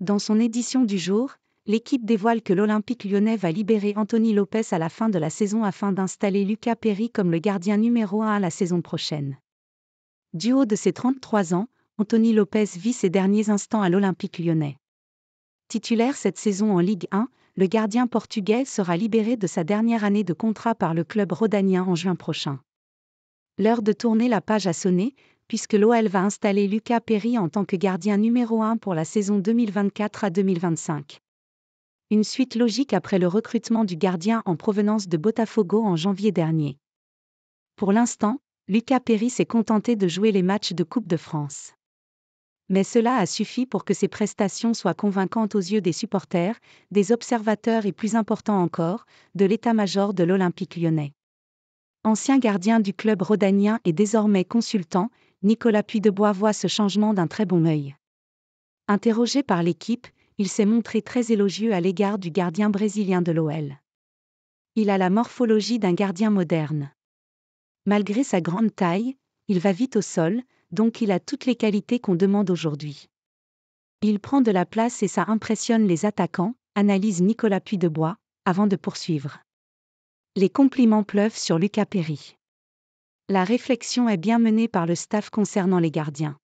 Dans son édition du jour, l'équipe dévoile que l'Olympique lyonnais va libérer Anthony Lopez à la fin de la saison afin d'installer Lucas Perry comme le gardien numéro 1 à la saison prochaine. Du haut de ses 33 ans, Anthony Lopez vit ses derniers instants à l'Olympique lyonnais. Titulaire cette saison en Ligue 1, le gardien portugais sera libéré de sa dernière année de contrat par le club rodanien en juin prochain. L'heure de tourner la page a sonné, puisque l'OL va installer Lucas Perry en tant que gardien numéro 1 pour la saison 2024 à 2025. Une suite logique après le recrutement du gardien en provenance de Botafogo en janvier dernier. Pour l'instant, Lucas Perry s'est contenté de jouer les matchs de Coupe de France. Mais cela a suffi pour que ses prestations soient convaincantes aux yeux des supporters, des observateurs et plus important encore, de l'état-major de l'Olympique lyonnais. Ancien gardien du club rodanien et désormais consultant, Nicolas Puy-de-Bois voit ce changement d'un très bon œil. Interrogé par l'équipe, il s'est montré très élogieux à l'égard du gardien brésilien de l'OL. Il a la morphologie d'un gardien moderne. Malgré sa grande taille, il va vite au sol, donc il a toutes les qualités qu'on demande aujourd'hui. Il prend de la place et ça impressionne les attaquants, analyse Nicolas Puy-de-Bois, avant de poursuivre. Les compliments pleuvent sur Lucas Perry. La réflexion est bien menée par le staff concernant les gardiens.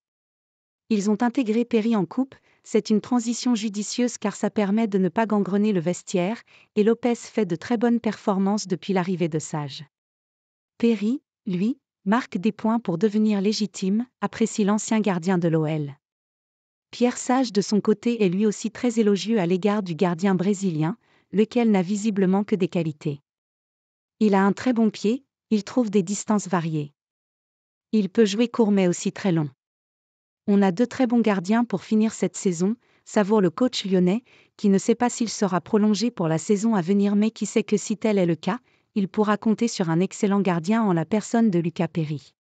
Ils ont intégré Perry en coupe, c'est une transition judicieuse car ça permet de ne pas gangrener le vestiaire, et Lopez fait de très bonnes performances depuis l'arrivée de Sage. Perry, lui, marque des points pour devenir légitime, apprécie l'ancien gardien de l'OL. Pierre Sage de son côté est lui aussi très élogieux à l'égard du gardien brésilien, lequel n'a visiblement que des qualités. Il a un très bon pied, il trouve des distances variées. Il peut jouer court mais aussi très long. On a deux très bons gardiens pour finir cette saison, savoure le coach lyonnais, qui ne sait pas s'il sera prolongé pour la saison à venir mais qui sait que si tel est le cas, il pourra compter sur un excellent gardien en la personne de Lucas Perry.